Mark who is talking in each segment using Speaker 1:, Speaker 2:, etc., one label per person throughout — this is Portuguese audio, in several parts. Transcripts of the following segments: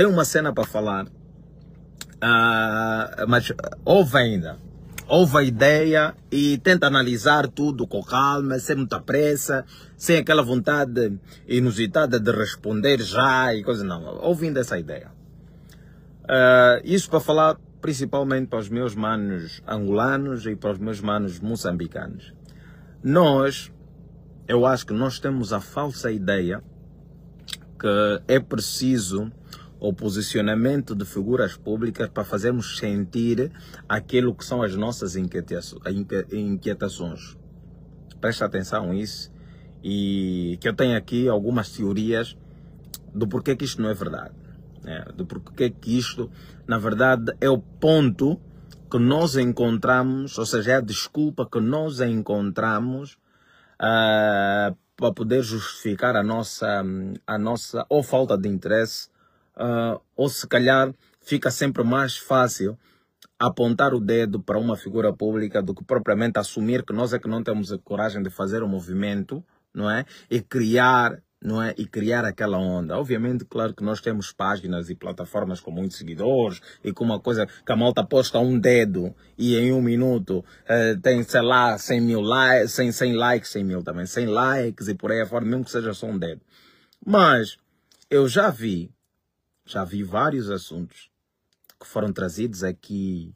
Speaker 1: tem uma cena para falar, uh, mas ouve ainda. Ouve a ideia e tenta analisar tudo com calma, sem muita pressa, sem aquela vontade inusitada de responder já e coisa não. Ouvindo essa ideia. Uh, isso para falar principalmente para os meus manos angolanos e para os meus manos moçambicanos. Nós, eu acho que nós temos a falsa ideia que é preciso o posicionamento de figuras públicas para fazermos sentir aquilo que são as nossas inquietações. Presta atenção isso e que eu tenho aqui algumas teorias do porquê que isto não é verdade, né? do porquê que isto, na verdade, é o ponto que nós encontramos, ou seja, é a desculpa que nós encontramos uh, para poder justificar a nossa, a nossa ou falta de interesse uh, ou se calhar fica sempre mais fácil apontar o dedo para uma figura pública do que propriamente assumir que nós é que não temos a coragem de fazer o um movimento, não é? E criar não é? E criar aquela onda. Obviamente, claro que nós temos páginas e plataformas com muitos seguidores e com uma coisa que a malta posta um dedo e em um minuto eh, tem, sei lá, 100 mil likes, 100, 100 likes, 100 mil também, 100 likes e por aí afora, mesmo que seja só um dedo. Mas eu já vi já vi vários assuntos que foram trazidos aqui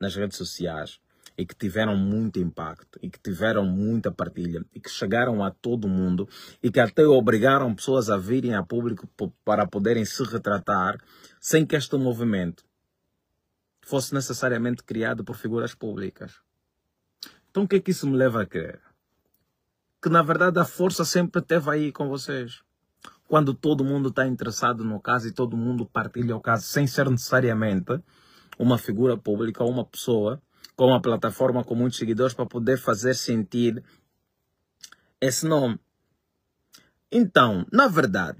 Speaker 1: nas redes sociais e que tiveram muito impacto e que tiveram muita partilha e que chegaram a todo mundo e que até obrigaram pessoas a virem a público para poderem se retratar sem que este movimento fosse necessariamente criado por figuras públicas. Então o que é que isso me leva a crer? Que na verdade a força sempre esteve aí com vocês quando todo mundo está interessado no caso e todo mundo partilha o caso, sem ser necessariamente uma figura pública ou uma pessoa com uma plataforma com muitos seguidores para poder fazer sentir esse nome. Então, na verdade,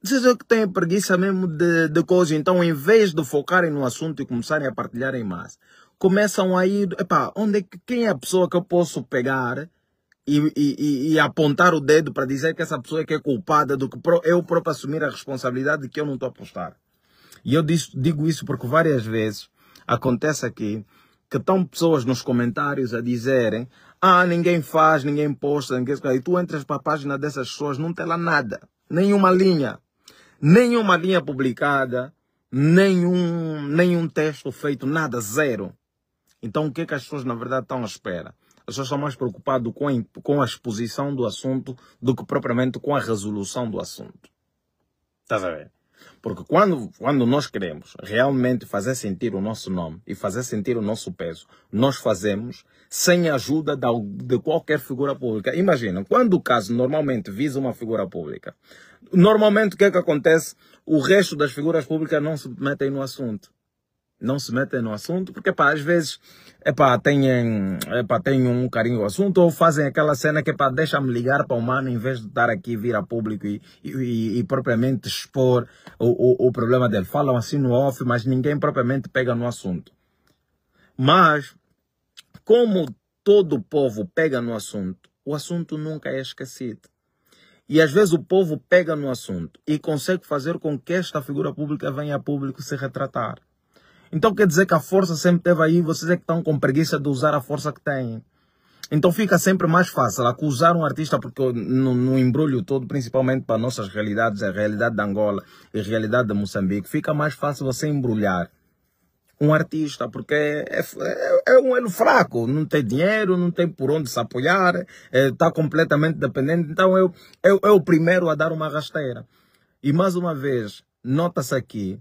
Speaker 1: vocês é que têm preguiça mesmo de, de coisa. Então, em vez de focarem no assunto e começarem a partilhar em massa, começam a ir, epá, onde é que, quem é a pessoa que eu posso pegar e, e, e apontar o dedo para dizer que essa pessoa é que é culpada do que eu próprio assumir a responsabilidade de que eu não estou a postar. E eu digo isso porque várias vezes acontece aqui que estão pessoas nos comentários a dizerem ah, ninguém faz, ninguém posta, ninguém... e tu entras para a página dessas pessoas, não tem lá nada, nenhuma linha, nenhuma linha publicada, nenhum, nenhum texto feito, nada, zero. Então o que é que as pessoas na verdade estão à espera? pessoas estão mais preocupadas com a, com a exposição do assunto do que propriamente com a resolução do assunto. Estás a ver? Porque quando, quando nós queremos realmente fazer sentir o nosso nome e fazer sentir o nosso peso, nós fazemos sem a ajuda de, de qualquer figura pública. Imagina, quando o caso normalmente visa uma figura pública, normalmente o que é que acontece? O resto das figuras públicas não se metem no assunto não se metem no assunto, porque pá, às vezes epá, têm, epá, têm um carinho ao assunto ou fazem aquela cena que para deixa-me ligar para o mano em vez de estar aqui vir a público e, e, e propriamente expor o, o, o problema dele. Falam assim no off, mas ninguém propriamente pega no assunto. Mas, como todo o povo pega no assunto, o assunto nunca é esquecido. E às vezes o povo pega no assunto e consegue fazer com que esta figura pública venha a público se retratar. Então quer dizer que a força sempre teve aí, vocês é que estão com preguiça de usar a força que têm. Então fica sempre mais fácil acusar um artista, porque no, no embrulho todo, principalmente para nossas realidades, é a realidade de Angola e a realidade de Moçambique, fica mais fácil você embrulhar um artista, porque é, é, é, um elo fraco, não tem dinheiro, não tem por onde se apoiar, está é, tá completamente dependente. Então eu, eu, primeiro a dar uma rasteira. E mais uma vez, nota-se aqui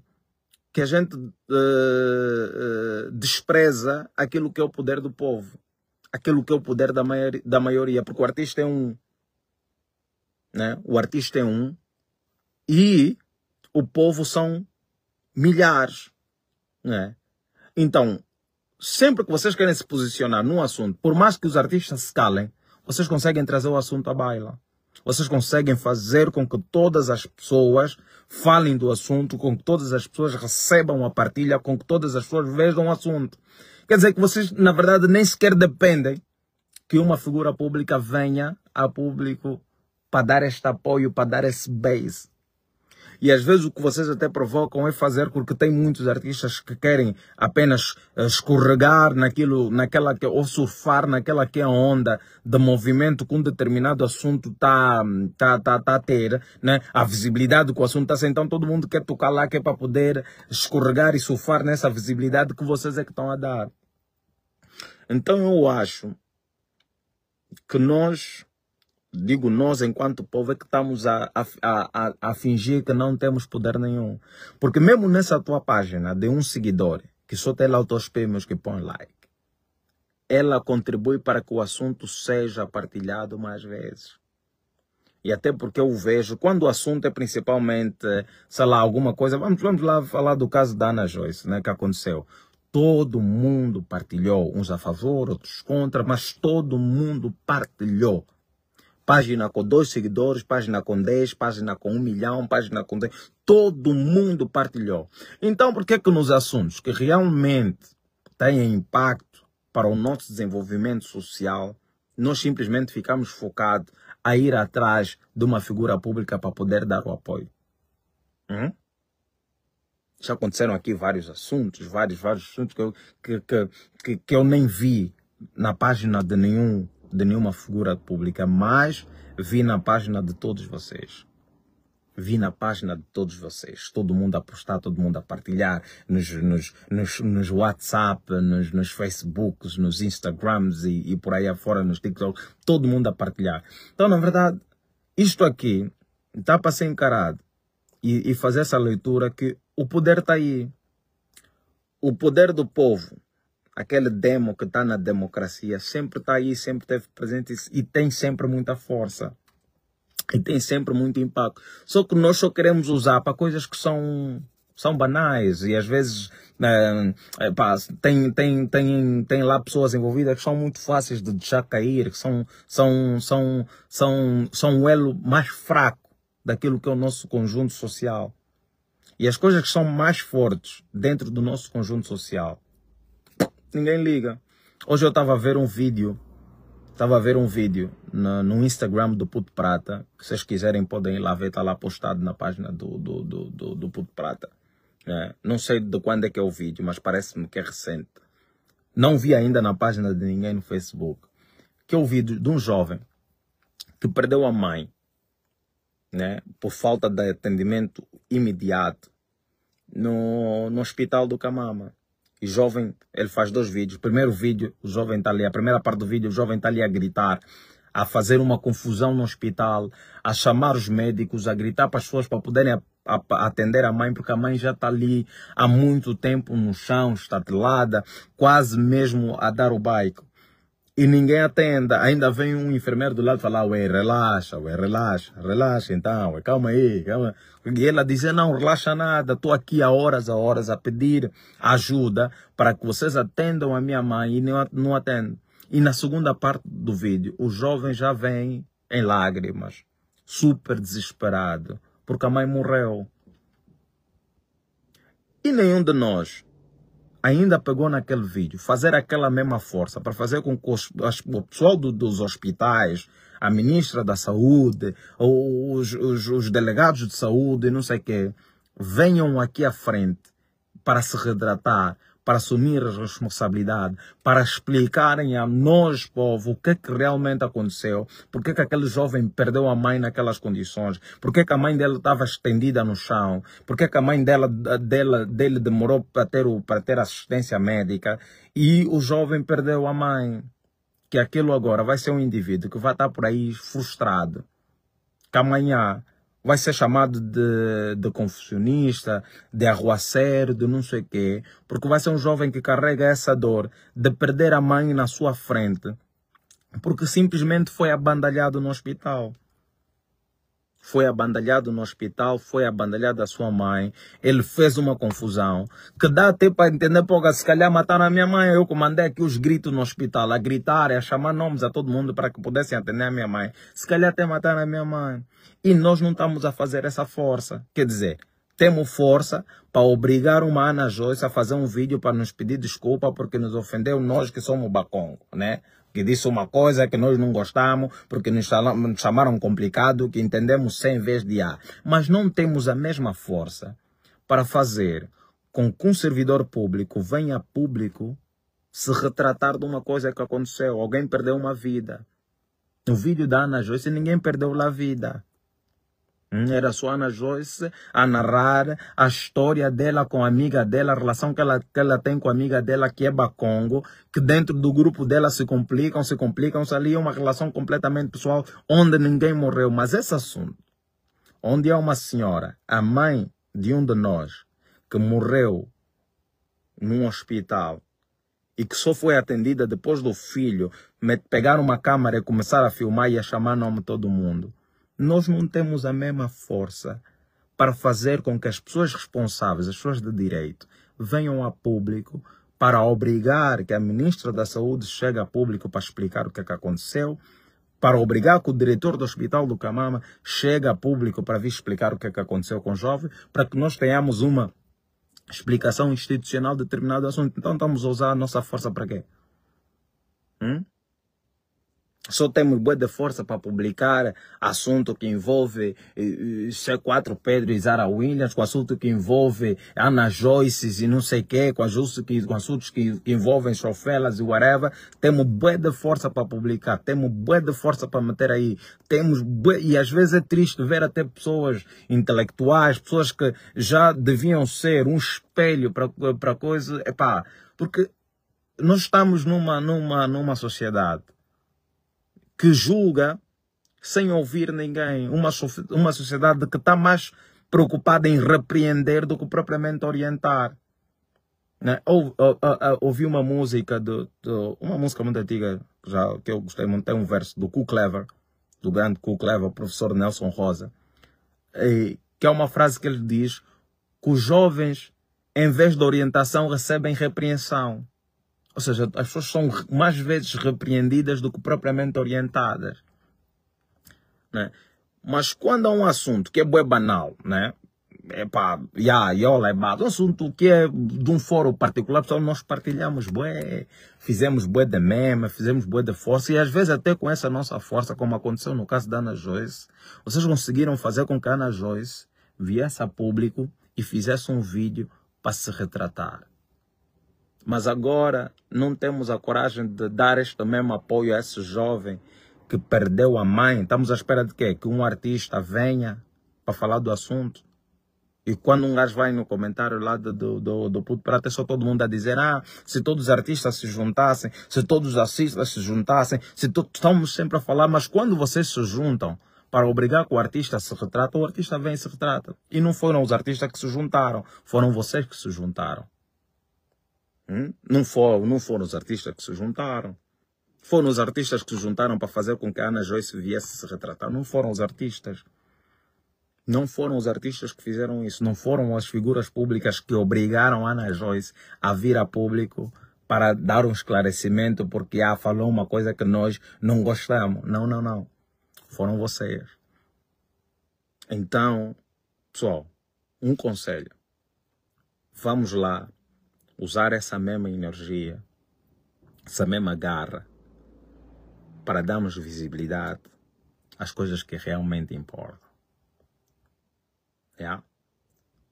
Speaker 1: que a gente uh, uh, despreza aquilo que é o poder do povo, aquilo que é o poder da, maior, da maioria, porque o artista é um. Né? O artista é um e o povo são milhares. Né? Então, sempre que vocês querem se posicionar num assunto, por mais que os artistas se calem, vocês conseguem trazer o assunto à baila. Vocês conseguem fazer com que todas as pessoas falem do assunto com que todas as pessoas recebam a partilha, com que todas as pessoas vejam o assunto. Quer dizer que vocês, na verdade, nem sequer dependem que uma figura pública venha a público para dar este apoio, para dar esse base e às vezes o que vocês até provocam é fazer porque tem muitos artistas que querem apenas eh, escorregar naquilo, naquela que, ou surfar naquela que é a onda de movimento que um determinado assunto está tá, tá, tá a ter, né? a visibilidade que o assunto está ser, então todo mundo quer tocar lá que é para poder escorregar e surfar nessa visibilidade que vocês é que estão a dar. Então eu acho que nós digo nós enquanto povo, é que estamos a, a, a, a fingir que não temos poder nenhum. Porque mesmo nessa tua página de um seguidor, que só tem lá os teus prêmios que põe like, ela contribui para que o assunto seja partilhado mais vezes. E até porque eu vejo, quando o assunto é principalmente, sei lá, alguma coisa, vamos, vamos lá falar do caso da Ana Joyce, né, que aconteceu. Todo mundo partilhou, uns a favor, outros contra, mas todo mundo partilhou página com dois seguidores, página com dez, página com um milhão, página com dez. Todo mundo partilhou. Então, por que é que nos assuntos que realmente têm impacto para o nosso desenvolvimento social, nós simplesmente ficamos focados a ir atrás de uma figura pública para poder dar o apoio? Hum? Já aconteceram aqui vários assuntos, vários, vários assuntos que eu, que, que, que, que eu nem vi na página de nenhum de nenhuma figura pública, mas vi na página de todos vocês. Vi na página de todos vocês, todo mundo a postar, todo mundo a partilhar nos, nos, nos, nos WhatsApp, nos, nos Facebooks, nos Instagrams e, e por aí afora, nos TikTok, todo mundo a partilhar. Então, na verdade, isto aqui está para ser encarado e, e fazer essa leitura que o poder está aí. O poder do povo aquele demo que está na democracia sempre está aí, sempre teve presente e tem sempre muita força. E tem sempre muito impacto. Só que nós só queremos usar para coisas que são são banais e às vezes é, eh, pá, tem, tem, tem, tem lá pessoas envolvidas que são muito fáceis de deixar cair, que são, são, são, são, são um elo mais fraco daquilo que é o nosso conjunto social. E as coisas que são mais fortes dentro do nosso conjunto social ninguém liga. Hoje eu estava a ver um vídeo, estava a ver um vídeo no, no, Instagram do Puto Prata. Se vocês quiserem podem ir lá ver, está lá postado na página do, do, do, do, do Puto Prata. É, não sei de quando é que é o vídeo, mas parece-me que é recente. Não vi ainda na página de ninguém no Facebook. Que é o vídeo de um jovem que perdeu a mãe né, por falta de atendimento imediato no, no hospital do Camama. E jovem, ele faz dois vídeos. Primeiro vídeo, o jovem está ali, a primeira parte do vídeo, o jovem está ali a gritar, a fazer uma confusão no hospital, a chamar os médicos, a gritar para as pessoas para poderem atender a mãe, porque a mãe já está ali há muito tempo no chão, estatelada, quase mesmo a dar o bike e ninguém atenda. Ainda vem um enfermeiro do lado falar, ah, ué, relaxa, ué, relaxa, relaxa então, ué, calma aí, calma. E ela dizia, não, relaxa nada, estou aqui há horas, a horas a pedir ajuda para que vocês atendam a minha mãe e não, não atendem. E na segunda parte do vídeo, o jovem já vem em lágrimas, super desesperado, porque a mãe morreu. E nenhum de nós ainda pegou naquele vídeo, fazer aquela mesma força para fazer com que os, o pessoal do, dos hospitais, a ministra da Saúde, os, os, os delegados de saúde, não sei o quê, venham aqui à frente para se redratar, para assumir a responsabilidade, para explicarem a nós, povo, o que, é que realmente aconteceu, porque é que aquele jovem perdeu a mãe naquelas condições, porque é que a mãe dele estava estendida no chão, porque é que a mãe dela, dela, dele demorou para ter, para ter assistência médica e o jovem perdeu a mãe. Que aquilo agora vai ser um indivíduo que vai estar por aí frustrado. Que amanhã vai ser chamado de, de confucionista, de arruaceiro, de não sei o quê, porque vai ser um jovem que carrega essa dor de perder a mãe na sua frente, porque simplesmente foi abandalhado no hospital foi abandalhado no hospital, foi abandalhado a sua mãe, ele fez uma confusão, que dá até para entender, porque se calhar mataram a minha mãe, eu comandei aqui os gritos no hospital, a gritar, a chamar nomes a todo mundo para que pudessem atender a minha mãe, se calhar até mataram a minha mãe, e nós não estamos a fazer essa força, quer dizer, temos força para obrigar uma Ana Joyce a fazer um vídeo para nos pedir desculpa porque nos ofendeu nós que somos bacongo, né? que disse uma coisa que nós não gostamos, porque nos chamaram complicado, que entendemos sem vez de A. Mas não temos a mesma força para fazer com que um servidor público venha a público se retratar de uma coisa que aconteceu. Alguém perdeu uma vida. No vídeo da Ana Joyce, ninguém perdeu lá a vida. Era só Ana Joyce a narrar a história dela com a amiga dela, a relação que ela, que ela tem com a amiga dela, que é Bacongo, que dentro do grupo dela se complicam, se complicam, se ali é uma relação completamente pessoal, onde ninguém morreu. Mas esse assunto, onde há uma senhora, a mãe de um de nós, que morreu num hospital e que só foi atendida depois do filho pegar uma câmera e começar a filmar e a chamar nome todo mundo nós não temos a mesma força para fazer com que as pessoas responsáveis, as pessoas de direito, venham a público para obrigar que a ministra da Saúde chegue a público para explicar o que, é que aconteceu, para obrigar que o diretor do Hospital do Camama chegue a público para vir explicar o que, é que aconteceu com o jovem, para que nós tenhamos uma explicação institucional de determinado assunto. Então estamos a usar a nossa força para quê? Hum? só temos boa de força para publicar assunto que envolve C4 eh, eh, Pedro e Zara Williams, com assunto que envolve Ana Joyce e não sei quê, com assuntos que, com assuntos que, que envolvem chofelas e whatever. Temos boa de força para publicar, temos boa de força para meter aí. Temos bué... e às vezes é triste ver até pessoas intelectuais, pessoas que já deviam ser um espelho para, para coisa, epá, porque nós estamos numa, numa, numa sociedade que julga sem ouvir ninguém, uma, uma sociedade que está mais preocupada em repreender do que propriamente orientar. Né? Ou, ou, ou, ouvi uma música de, de, uma música muito antiga já que eu gostei muito tem um verso do Ku Clever do grande Ku Clever professor Nelson Rosa e, que é uma frase que ele diz que os jovens em vez de orientação recebem repreensão ou seja, as pessoas são mais vezes repreendidas do que propriamente orientadas. Né? Mas quando há um assunto que é bem banal, né? É pá, já, yola, é pá, um assunto que é de um fórum particular, pessoal, nós partilhamos bué, fizemos bué da meme, fizemos bué da força, e às vezes até com essa nossa força, como aconteceu no caso da Ana Joyce, vocês conseguiram fazer com que a Ana Joyce viesse a público e fizesse um vídeo para se retratar. Mas agora não temos a coragem de dar este mesmo apoio a esse jovem que perdeu a mãe. Estamos à espera de quê? Que um artista venha para falar do assunto. E quando um gajo vai no comentário lá do, do, do, do Puto Prato, é só todo mundo a dizer: ah, se todos os artistas se juntassem, se todos os artistas se juntassem, se to... estamos sempre a falar, mas quando vocês se juntam para obrigar que o artista se retrata, o artista vem e se retrata. E não foram os artistas que se juntaram, foram vocês que se juntaram. Hum? Não, for, não foram os artistas que se juntaram. Foram os artistas que se juntaram para fazer com que a Ana Joyce viesse se retratar. Não foram os artistas. Não foram os artistas que fizeram isso. Não foram as figuras públicas que obrigaram a Ana Joyce a vir a público para dar um esclarecimento porque ah, falou uma coisa que nós não gostamos. Não, não, não. Foram vocês. Então, pessoal, um conselho. Vamos lá usar essa mesma energia, essa mesma garra, para darmos visibilidade às coisas que realmente importam. Yeah?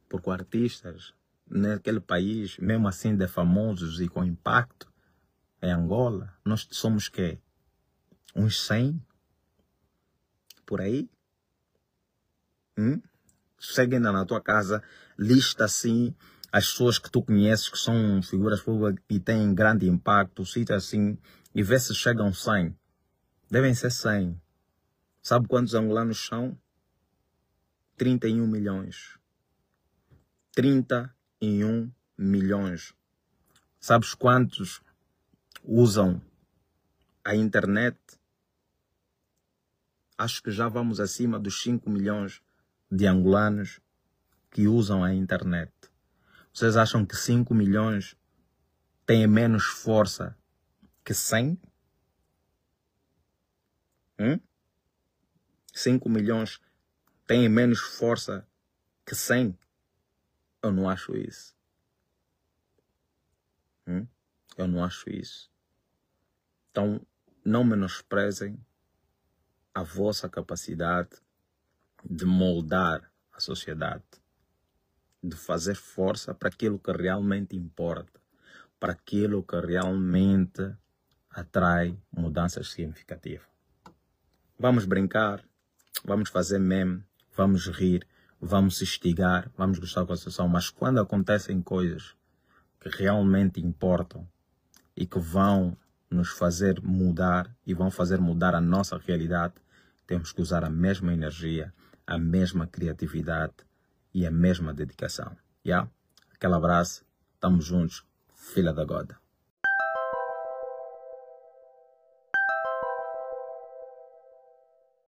Speaker 1: Porque artistas naquele país, mesmo assim de famosos e com impacto, em Angola, nós somos quê? Uns 100? Por aí? Hum? na tua casa, lista assim as pessoas que tu conheces que são figuras públicas e têm grande impacto, cita é assim, e vê se chegam 100. Devem ser 100. Sabe quantos angolanos são? 31 milhões. 31 milhões. Sabes quantos usam a internet? Acho que já vamos acima dos 5 milhões de angolanos que usam a internet. Vocês acham que 5 milhões têm menos força que 100? Hum? 5 milhões têm menos força que 100? Eu não acho isso. Hum? Eu não acho isso. Então, não menosprezem a vossa capacidade de moldar a sociedade de fazer força para aquilo que realmente importa, para aquilo que realmente atrai mudanças significativas. Vamos brincar, vamos fazer meme, vamos rir, vamos se estigar, vamos gostar da situação, mas quando acontecem coisas que realmente importam e que vão nos fazer mudar e vão fazer mudar a nossa realidade, temos que usar a mesma energia, a mesma criatividade e a mesma dedicação. Yeah? Aquele abraço, estamos juntos, filha da Goda.